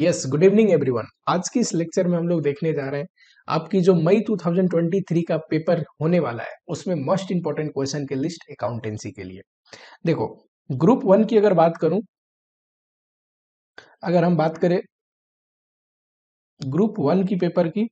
yes good evening everyone आज की इस लेक्चर में हम लोग देखने जा रहे हैं आपकी जो मई 2023 का पेपर होने वाला है उसमें मोस्ट इंपॉर्टेंट क्वेश्चन के लिस्ट अकाउंटेंसी के लिए देखो ग्रुप वन की अगर बात करूं अगर हम बात करें ग्रुप वन की पेपर की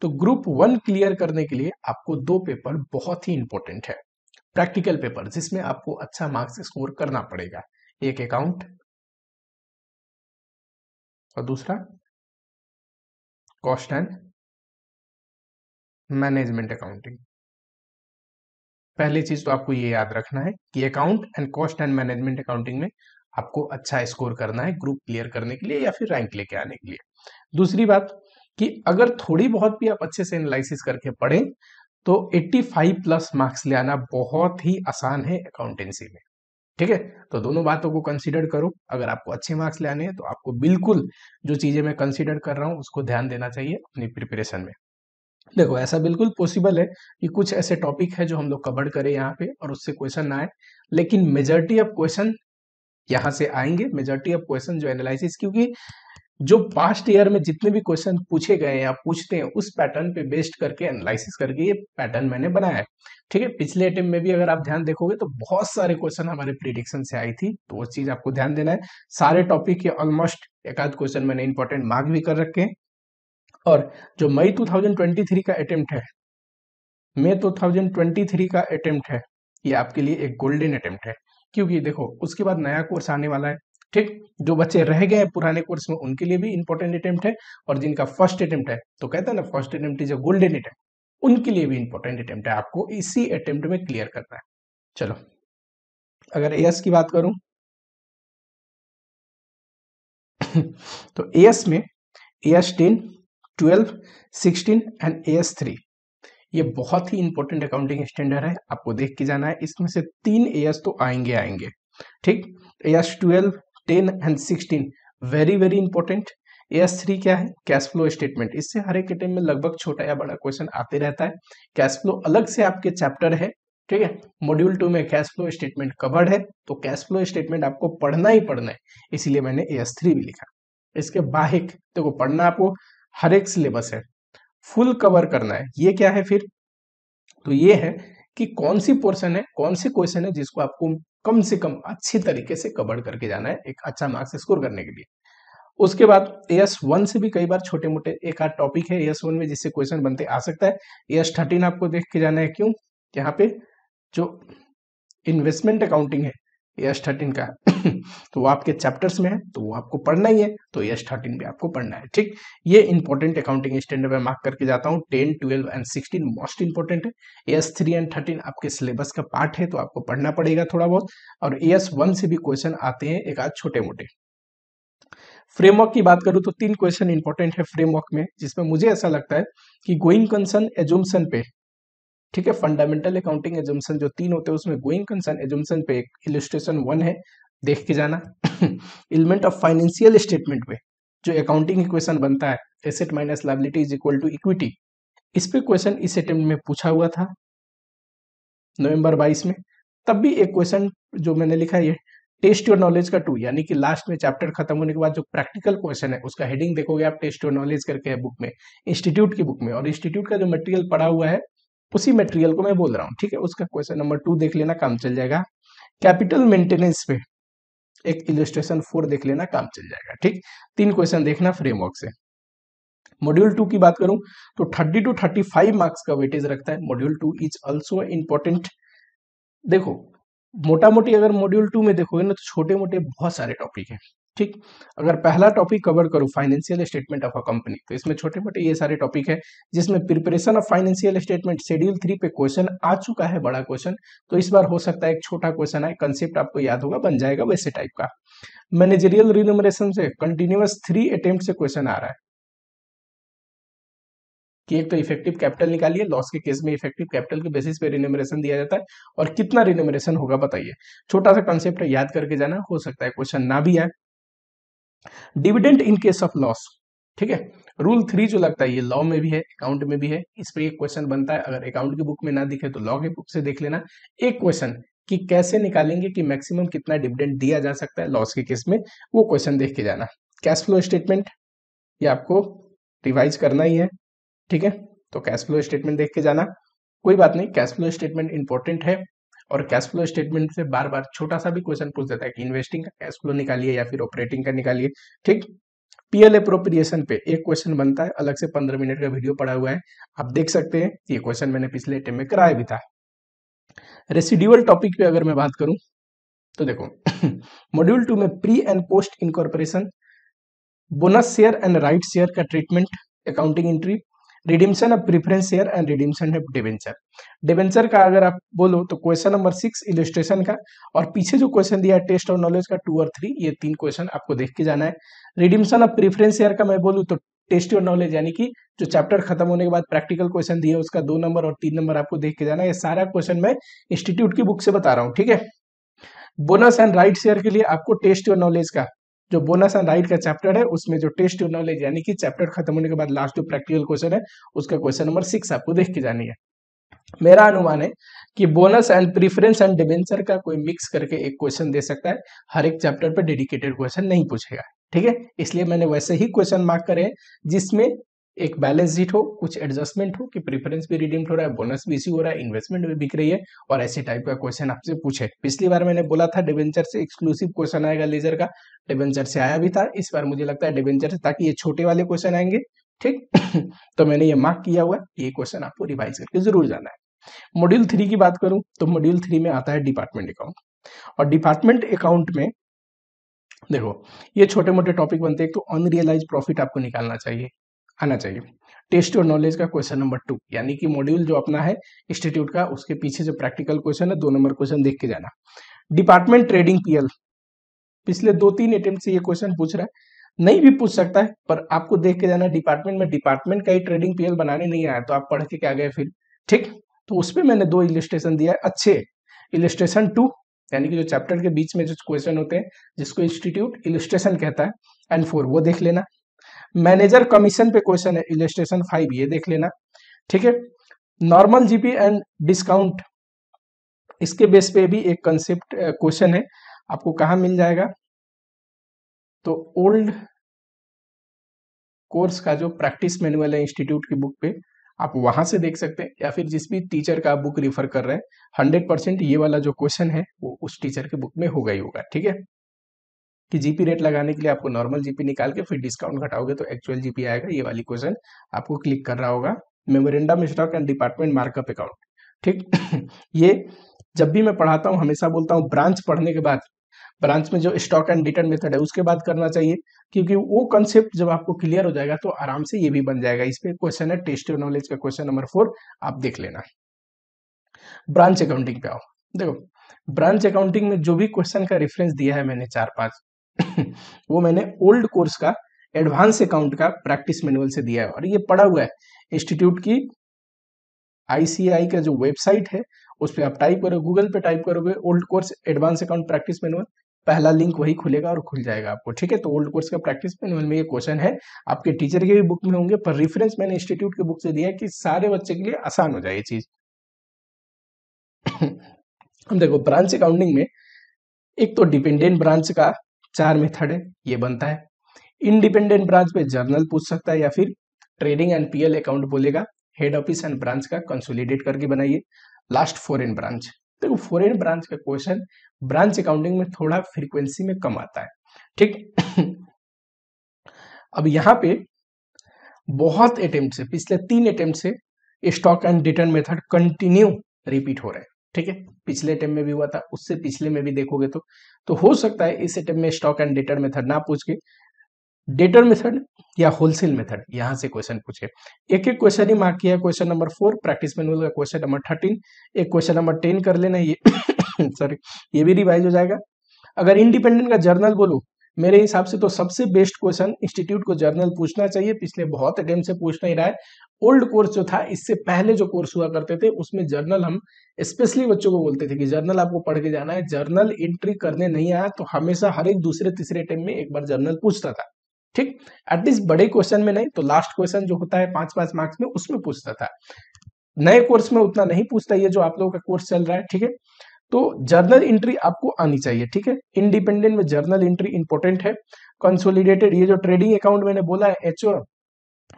तो ग्रुप वन क्लियर करने के लिए आपको दो पेपर बहुत ही इंपॉर्टेंट है प्रैक्टिकल पेपर जिसमें आपको अच्छा मार्क्स स्कोर करना पड़ेगा एक अकाउंट और दूसरा कॉस्ट एंड मैनेजमेंट अकाउंटिंग पहली चीज तो आपको ये याद रखना है कि account and cost and management accounting में आपको अच्छा स्कोर करना है ग्रुप क्लियर करने के लिए या फिर रैंक लेके आने के लिए दूसरी बात कि अगर थोड़ी बहुत भी आप अच्छे से एनालिसिस करके पढ़ें तो 85 प्लस मार्क्स ले आना बहुत ही आसान है अकाउंटेंसी में ठीक है तो दोनों बातों को कंसिडर करो अगर आपको अच्छे मार्क्स लाने हैं तो आपको बिल्कुल जो चीज़ें मैं कंसिडर कर रहा हूँ उसको ध्यान देना चाहिए अपनी प्रिपरेशन में देखो ऐसा बिल्कुल पॉसिबल है कि कुछ ऐसे टॉपिक है जो हम लोग कवर करें यहाँ पे और उससे क्वेश्चन ना आए लेकिन मेजोरिटी ऑफ क्वेश्चन यहाँ से आएंगे मेजोरिटी ऑफ क्वेश्चन जो एनालिस क्योंकि जो पास्ट ईयर में जितने भी क्वेश्चन पूछे गए हैं या पूछते हैं उस पैटर्न पे बेस्ड करके एनालिसिस करके ये पैटर्न मैंने बनाया है ठीक है पिछले अटेम्प्ट में भी अगर आप ध्यान देखोगे तो बहुत सारे क्वेश्चन हमारे प्रिडिक्शन से आई थी तो वो चीज आपको ध्यान देना है सारे टॉपिक के ऑलमोस्ट एक आध क्वेश्चन मैंने इंपॉर्टेंट मार्क भी कर रखे हैं और जो मई टू का अटेम्प्ट है मई टू का अटेम्प्ट है ये आपके लिए एक गोल्डन अटेम्प्ट है क्योंकि देखो उसके बाद नया कोर्स आने वाला है ठीक जो बच्चे रह गए पुराने कोर्स में उनके लिए भी इंपॉर्टेंट अटेम्प्ट है और जिनका फर्स्ट अटेम्प्ट है तो कहता है ना first attempt is a golden attempt उनके लिए भी इंपॉर्टेंट अटेम्प्ट है आपको इसी अटेम्प्ट में क्लियर करना है चलो अगर एएस की बात करूं तो एएस में AS ten twelve sixteen and AS three ये बहुत ही इंपॉर्टेंट अकाउंटिंग स्टैंडर्ड है आपको देख के जाना है इसमें से तीन एएस तो आएंगे आएंगे ठीक AS twelve ten and sixteen very very important AS three क्या है कैश फ्लो स्टेटमेंट इससे हर एक अटेम्प में लगभग छोटा या बड़ा क्वेश्चन आते रहता है कैश फ्लो अलग से आपके चैप्टर है ठीक है मॉड्यूल टू में कैश फ्लो स्टेटमेंट कवर्ड है तो कैश फ्लो स्टेटमेंट आपको पढ़ना ही पढ़ना है इसीलिए मैंने ए एस थ्री भी लिखा इसके बाहिक देखो तो पढ़ना आपको हर एक सिलेबस है फुल कवर करना है ये क्या है फिर तो ये है कि कौन सी पोर्शन है कौन सी क्वेश्चन है जिसको आपको कम से कम अच्छे तरीके से कवर करके जाना है एक अच्छा मार्क्स स्कोर करने के लिए उसके बाद एस वन से भी कई बार छोटे मोटे एक आध टॉपिक है एस वन में जिससे क्वेश्चन बनते आ सकता है एस थर्टीन आपको देख के जाना है क्यों यहाँ पे जो इन्वेस्टमेंट अकाउंटिंग है एस थर्टीन का तो वो आपके चैप्टर्स में है तो वो आपको पढ़ना ही है तो एस थर्टीन भी आपको पढ़ना है ठीक ये इंपॉर्टेंट अकाउंटिंग स्टैंडर्ड में मार्क करके जाता हूँ ten twelve and sixteen most important है एस थ्री एंड थर्टीन आपके सिलेबस का पार्ट है तो आपको पढ़ना पड़ेगा थोड़ा बहुत और एस वन से भी क्वेश्चन आते हैं एक आध छोटे मोटे फ्रेमवर्क की बात करूं तो तीन क्वेश्चन इंपॉर्टेंट है फ्रेमवर्क में जिसमें मुझे ऐसा लगता है कि गोइंग कंसर्न एजुम्सन पे ठीक है फंडामेंटल अकाउंटिंग एजुमसन जो तीन होते हैं उसमें गोइंग कंसर्न एजुमसन पे एक इलिस्ट्रेशन वन है देख के जाना एलिमेंट ऑफ फाइनेंशियल स्टेटमेंट पे जो अकाउंटिंग इक्वेशन बनता है asset minus liability is equal to equity इस पे क्वेश्चन इस अटेम्प्ट में पूछा हुआ था नवंबर 22 में तब भी एक क्वेश्चन जो मैंने लिखा है ये टेस्ट योर नॉलेज का टू यानी कि लास्ट में चैप्टर खत्म होने के बाद जो प्रैक्टिकल क्वेश्चन है उसका हेडिंग देखोगे आप टेस्ट योर नॉलेज करके है बुक में इंस्टीट्यूट की बुक में और इंस्टीट्यूट का जो मटेरियल पड़ा हुआ है उसी मटेरियल को मैं बोल रहा हूँ ठीक है उसका क्वेश्चन नंबर टू देख लेना काम चल जाएगा कैपिटल मेंटेनेंस पे एक इलिस्ट्रेशन फोर देख लेना काम चल जाएगा ठीक तीन क्वेश्चन देखना फ्रेमवर्क से मॉड्यूल टू की बात करूं तो thirty two thirty five marks का वेटेज रखता है module two is also important देखो मोटा मोटी अगर मॉड्यूल टू में देखोगे ना तो छोटे मोटे बहुत सारे टॉपिक है ठीक अगर पहला टॉपिक कवर करूँ financial statement of a company तो इसमें छोटे मोटे ये सारे टॉपिक है जिसमें preparation of financial statement schedule three पे क्वेश्चन आ चुका है बड़ा क्वेश्चन तो इस बार हो सकता है एक छोटा क्वेश्चन आए कंसेप्ट आपको याद होगा बन जाएगा वैसे टाइप का मैनेजरियल रिनोमरेशन से कंटिन्यूस थ्री अटेम्प्ट से क्वेश्चन आ रहा है कि एक तो इफेक्टिव कैपिटल निकालिए लॉस के केस में इफेक्टिव कैपिटल के बेसिस पे रिनोमरेशन दिया जाता है और कितना रिनोमरेशन होगा बताइए छोटा सा कॉन्सेप्ट याद करके जाना हो सकता है क्वेश्चन ना भी आए dividend in case of loss ठीक है रूल थ्री जो लगता है ये लॉ में भी है अकाउंट में भी है इस पर एक क्वेश्चन बनता है अगर अकाउंट की बुक में ना दिखे तो लॉ की बुक से देख लेना एक क्वेश्चन कि कैसे निकालेंगे कि मैक्सिमम कितना डिविडेंड दिया जा सकता है लॉस के केस में वो क्वेश्चन देख के जाना कैश फ्लो स्टेटमेंट ये आपको रिवाइज करना ही है ठीक है तो कैश फ्लो स्टेटमेंट देख के जाना कोई बात नहीं कैश फ्लो स्टेटमेंट इंपॉर्टेंट है और कैश फ्लो स्टेटमेंट से बार बार छोटा सा भी क्वेश्चन पूछ देता है कि इन्वेस्टिंग का कैश फ्लो निकालिए या फिर ऑपरेटिंग का निकालिए ठीक पीएल अप्रोप्रिएशन पे एक क्वेश्चन बनता है अलग से पंद्रह मिनट का वीडियो पड़ा हुआ है आप देख सकते हैं ये क्वेश्चन मैंने पिछले अटेम्प में कराया भी था रेसिड्यूअल टॉपिक पे अगर मैं बात करूं तो देखो मॉड्यूल टू में pre and post incorporation bonus share and right share का treatment accounting entry redemption of preference share and redemption of debenture debenture का अगर आप बोलो तो क्वेश्चन नंबर सिक्स इलिस्ट्रेशन का और पीछे जो क्वेश्चन दिया है टेस्ट और नॉलेज का टू और थ्री ये तीन क्वेश्चन आपको देख के जाना है रिडिमशन ऑफ प्रिफरेंस शेयर का मैं बोलूँ तो टेस्ट और नॉलेज यानी कि जो चैप्टर खत्म होने के बाद प्रैक्टिकल क्वेश्चन दिए उसका दो नंबर और तीन नंबर आपको देख के जाना है ये सारा क्वेश्चन मैं इंस्टीट्यूट की बुक से बता रहा हूँ ठीक है बोनस एंड राइट शेयर के लिए आपको टेस्ट और नॉलेज का जो बोनस एंड राइट का चैप्टर है उसमें जो टेस्ट नॉलेज यानी कि चैप्टर खत्म होने के बाद लास्ट जो प्रैक्टिकल क्वेश्चन है उसका क्वेश्चन नंबर सिक्स आपको देख के जानी है मेरा अनुमान है कि bonus and preference and debenture का कोई मिक्स करके एक क्वेश्चन दे सकता है हर एक चैप्टर पर डेडिकेटेड क्वेश्चन नहीं पूछेगा ठीक है इसलिए मैंने वैसे ही क्वेश्चन मार्क करे जिसमें एक बैलेंस शीट हो कुछ एडजस्टमेंट हो कि प्रेफरेंस भी रिडीम हो रहा है बोनस भी इसी हो रहा है इन्वेस्टमेंट भी बिक रही है और ऐसे टाइप का क्वेश्चन आपसे पूछे पिछली बार मैंने बोला था डिवेंचर से एक्सक्लूसिव क्वेश्चन आएगा लेजर का डिवेंचर से आया भी था इस बार मुझे लगता है डिवेंचर से ताकि ये छोटे वाले क्वेश्चन आएंगे ठीक तो मैंने ये मार्क किया हुआ ये क्वेश्चन आपको रिवाइज करके जरूर जाना है मॉड्यूल थ्री की बात करूं तो मॉड्यूल थ्री में आता है डिपार्टमेंट अकाउंट और डिपार्टमेंट अकाउंट में देखो ये छोटे मोटे टॉपिक बनते हैं तो अनरियलाइज प्रॉफिट आपको निकालना चाहिए आना चाहिए टेस्ट और नॉलेज का क्वेश्चन नंबर टू यानी कि मॉड्यूल जो अपना है इंस्टीट्यूट का उसके पीछे जो प्रैक्टिकल क्वेश्चन है दो नंबर क्वेश्चन देख के जाना डिपार्टमेंट ट्रेडिंग पीएल पिछले दो तीन अटेम्प्ट से ये क्वेश्चन पूछ रहा है नहीं भी पूछ सकता है पर आपको देख के जाना डिपार्टमेंट में डिपार्टमेंट का ही ट्रेडिंग पीएल बनाने नहीं आया तो आप पढ़ के क्या गए फिर ठीक तो उसमें मैंने दो इलिस्ट्रेशन दिया है अच्छे इलिस्ट्रेशन टू यानी कि जो चैप्टर के बीच में जो क्वेश्चन होते हैं जिसको इंस्टीट्यूट इलिस्ट्रेशन कहता है एंड फोर वो देख लेना मैनेजर कमीशन पे क्वेश्चन है इलेस्ट्रेशन फाइव ये देख लेना ठीक है नॉर्मल जीपी एंड डिस्काउंट इसके बेस पे भी एक कंसेप्ट क्वेश्चन है आपको कहा मिल जाएगा तो ओल्ड कोर्स का जो प्रैक्टिस मैनुअल है इंस्टीट्यूट की बुक पे आप वहां से देख सकते हैं या फिर जिस भी टीचर का बुक रिफर कर रहे हैं हंड्रेड परसेंट ये वाला जो क्वेश्चन है वो उस टीचर के बुक में होगा ही होगा ठीक है कि जीपी रेट लगाने के लिए आपको नॉर्मल जीपी निकाल के फिर डिस्काउंट घटाओगे तो एक्चुअल जीपी आएगा ये वाली क्वेश्चन आपको क्लिक कर रहा होगा memorandum stock and department markup account ठीक ये जब भी मैं पढ़ाता हूँ हमेशा बोलता हूँ ब्रांच पढ़ने के बाद ब्रांच में जो स्टॉक एंड रिटर्न मेथड है उसके बाद करना चाहिए क्योंकि वो कंसेप्ट जब आपको क्लियर हो जाएगा तो आराम से ये भी बन जाएगा इस पर क्वेश्चन है टेस्ट नॉलेज का क्वेश्चन नंबर फोर आप देख लेना ब्रांच अकाउंटिंग पे आओ देखो ब्रांच अकाउंटिंग में जो भी क्वेश्चन का रेफरेंस दिया है मैंने चार पांच वो मैंने ओल्ड कोर्स का एडवांस अकाउंट का प्रैक्टिस मैनुअल से दिया है और ये पड़ा हुआ है इंस्टीट्यूट की आईसीआई का जो वेबसाइट है उस पर आप टाइप करो गूगल पे टाइप करोगे old course advance account practice manual पहला लिंक वही खुलेगा और खुल जाएगा आपको ठीक है तो ओल्ड कोर्स का प्रैक्टिस मैनुअल में ये क्वेश्चन है आपके टीचर के भी बुक में होंगे पर रेफरेंस मैंने इंस्टीट्यूट के बुक से दिया है कि सारे बच्चे के लिए आसान हो जाए ये चीज हम देखो ब्रांच अकाउंटिंग में एक तो डिपेंडेंट ब्रांच का चार मेथड है ये बनता है इंडिपेंडेंट ब्रांच पे जर्नल पूछ सकता है या फिर ट्रेडिंग एंड पीएल अकाउंट बोलेगा हेड ऑफिस एंड ब्रांच का कंसोलिडेट करके बनाइए लास्ट फॉरेन ब्रांच देखो तो फॉरेन ब्रांच का क्वेश्चन ब्रांच अकाउंटिंग में थोड़ा फ्रीक्वेंसी में कम आता है ठीक अब यहाँ पे बहुत अटेम्प्ट से पिछले तीन अटेम्प्ट से stock and return method continue repeat हो रहे हैं ठीक है पिछले अटेम्प में भी हुआ था उससे पिछले में भी देखोगे तो तो हो सकता है इस अटेम्प में स्टॉक एंड डेटर मेथड ना पूछ के डेटर मेथड या होलसेल मेथड यहां से क्वेश्चन पूछे एक एक क्वेश्चन ही मार्क किया question number four practice manual का क्वेश्चन नंबर थर्टीन एक क्वेश्चन नंबर टेन कर लेना ये सॉरी ये भी रिवाइज हो जाएगा अगर इंडिपेंडेंट का जर्नल बोलो मेरे हिसाब से तो सबसे बेस्ट क्वेश्चन इंस्टीट्यूट को जर्नल पूछना चाहिए पिछले बहुत अटेम्प से पूछ नहीं रहा है ओल्ड कोर्स जो था इससे पहले जो कोर्स हुआ करते थे उसमें जर्नल हम स्पेशली बच्चों को बोलते थे कि जर्नल आपको पढ़ के जाना है जर्नल एंट्री करने नहीं आया तो हमेशा हर एक दूसरे तीसरे अटेम्प में एक बार जर्नल पूछता था ठीक एटलीस्ट बड़े क्वेश्चन में नहीं तो लास्ट क्वेश्चन जो होता है पांच पांच मार्क्स में उसमें पूछता था नए कोर्स में उतना नहीं पूछता ये जो आप लोगों का कोर्स चल रहा है ठीक है तो जर्नल एंट्री आपको आनी चाहिए ठीक है इंडिपेंडेंट में जर्नल एंट्री इंपोर्टेंट है कंसोलिडेटेड ये जो ट्रेडिंग अकाउंट मैंने बोला है एच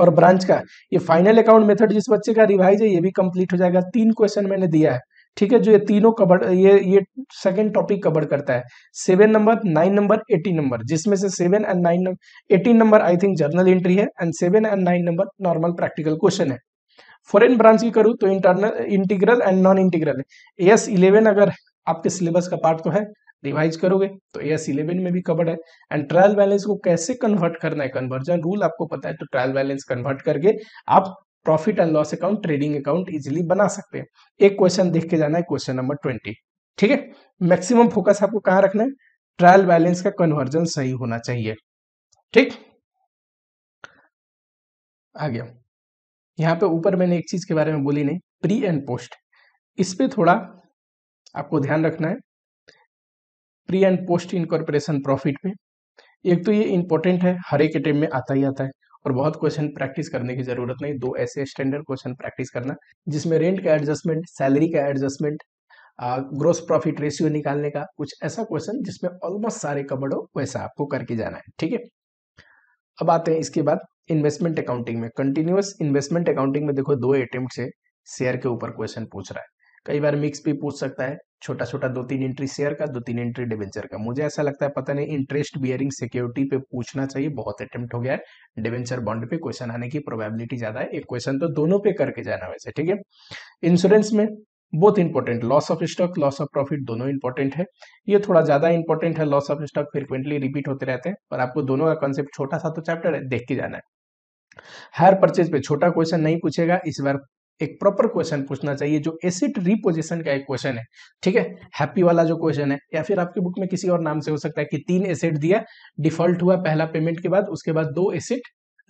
और ब्रांच का ये फाइनल अकाउंट मेथड जिस बच्चे का रिवाइज है ये भी कंप्लीट हो जाएगा तीन क्वेश्चन मैंने दिया है ठीक है जो ये तीनों कवर ये ये सेकंड टॉपिक कवर करता है seven number nine number eighteen number जिसमें से seven and nine eighteen number I think journal entry है and seven and nine number normal practical question है फॉरेन ब्रांच की करूँ तो internal integral and non integral S eleven अगर आपके syllabus का पार्ट तो है रिवाइज करोगे तो एस इलेवन में भी कवर्ड है एंड ट्रायल बैलेंस को कैसे कन्वर्ट करना है कन्वर्जन रूल आपको पता है तो ट्रायल बैलेंस कन्वर्ट करके आप profit and loss account trading account easily बना सकते हैं एक क्वेश्चन देख के जाना है क्वेश्चन नंबर ट्वेंटी ठीक है मैक्सिमम फोकस आपको कहाँ रखना है ट्रायल बैलेंस का कन्वर्जन सही होना चाहिए ठीक आ गया यहाँ पे ऊपर मैंने एक चीज़ के बारे में बोली नहीं प्री एंड पोस्ट इस पर थोड़ा आपको ध्यान रखना है pre and post incorporation profit पे एक तो ये इंपॉर्टेंट है हर एक अटेम्प में आता ही आता है और बहुत क्वेश्चन प्रैक्टिस करने की जरूरत नहीं दो ऐसे स्टैंडर्ड क्वेश्चन प्रैक्टिस करना जिसमें रेंट का एडजस्टमेंट सैलरी का एडजस्टमेंट ग्रोस प्रॉफिट रेशियो निकालने का कुछ ऐसा क्वेश्चन जिसमें ऑलमोस्ट सारे कबड़ हो वैसा आपको करके जाना है ठीक है अब आते हैं इसके बाद इन्वेस्टमेंट अकाउंटिंग में कंटिन्यूस इन्वेस्टमेंट अकाउंटिंग में देखो दो अटेम्प्ट से शेयर के ऊपर क्वेश्चन पूछ रहा है कई बार मिक्स भी पूछ सकता है छोटा छोटा दो तीन एंट्री शेयर का दो तीन एंट्री डिवेंचर का मुझे ऐसा लगता है पता नहीं इंटरेस्ट बियरिंग सिक्योरिटी पे पूछना चाहिए बहुत अटेम्प्ट हो गया है डिवेंचर बॉन्ड पे क्वेश्चन आने की प्रोबेबिलिटी ज्यादा है एक क्वेश्चन तो दोनों पे करके जाना वैसे ठीक है इंश्योरेंस में both important loss of stock loss of profit दोनों इंपॉर्टेंट है ये थोड़ा ज्यादा इंपॉर्टेंट है loss of stock frequently repeat होते रहते हैं पर आपको दोनों का कॉन्सेप्ट छोटा सा तो चैप्टर है देख के जाना है हर परचेज पे छोटा क्वेश्चन नहीं पूछेगा इस बार एक प्रॉपर क्वेश्चन पूछना चाहिए जो एसिड रिपोजिशन का एक क्वेश्चन है ठीक है हैप्पी वाला जो क्वेश्चन है या फिर आपके बुक में किसी और नाम से हो सकता है कि तीन एसेट दिया डिफॉल्ट हुआ पहला पेमेंट के बाद उसके बाद दो एसेट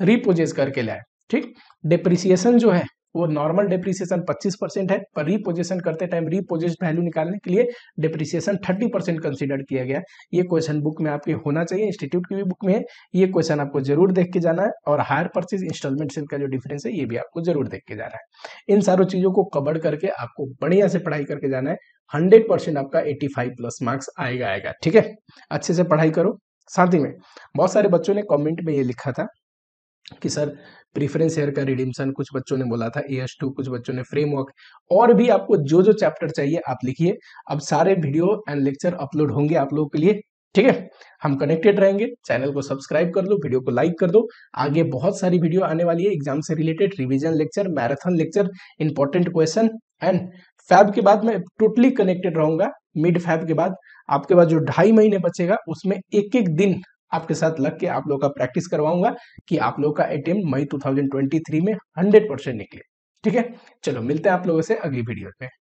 रिपोजेस करके लाए ठीक डिप्रिसिएशन जो है वो नॉर्मल डिप्रिसिएशन 25 परसेंट है पर रिपोजिशन करते टाइम रिपोजिट वैल्यू निकालने के लिए डिप्रिसिएशन 30 परसेंट कंसिडर किया गया ये क्वेश्चन बुक में आपके होना चाहिए इंस्टीट्यूट की भी बुक में है ये क्वेश्चन आपको जरूर देख के जाना है और हायर परचेज इंस्टॉलमेंट का जो डिफरेंस है ये भी आपको जरूर देख के जाना है इन सारों चीजों को कवर करके आपको बढ़िया से पढ़ाई करके जाना है हंड्रेड आपका एट्टी प्लस मार्क्स आएगा आएगा ठीक है अच्छे से पढ़ाई करो साथ ही में बहुत सारे बच्चों ने कॉमेंट में ये लिखा था कि सर प्रिफरेंस हेयर का रिडीमसन कुछ बच्चों ने बोला था एस टू कुछ बच्चों ने फ्रेमवर्क और भी आपको जो जो चैप्टर चाहिए आप लिखिए अब सारे वीडियो एंड लेक्चर अपलोड होंगे आप लोगों के लिए ठीक है हम कनेक्टेड रहेंगे चैनल को सब्सक्राइब कर लो वीडियो को लाइक कर दो आगे बहुत सारी वीडियो आने वाली है एग्जाम से related revision lecture marathon lecture important question end Feb के बाद मैं टोटली कनेक्टेड रहूंगा मिड फैब के बाद आपके पास जो ढाई महीने बचेगा उसमें एक एक दिन आपके साथ लग के आप लोग का प्रैक्टिस करवाऊंगा कि आप लोग का अटेम्प मई 2023 में 100 परसेंट निकले ठीक है चलो मिलते हैं आप लोगों से अगली वीडियो में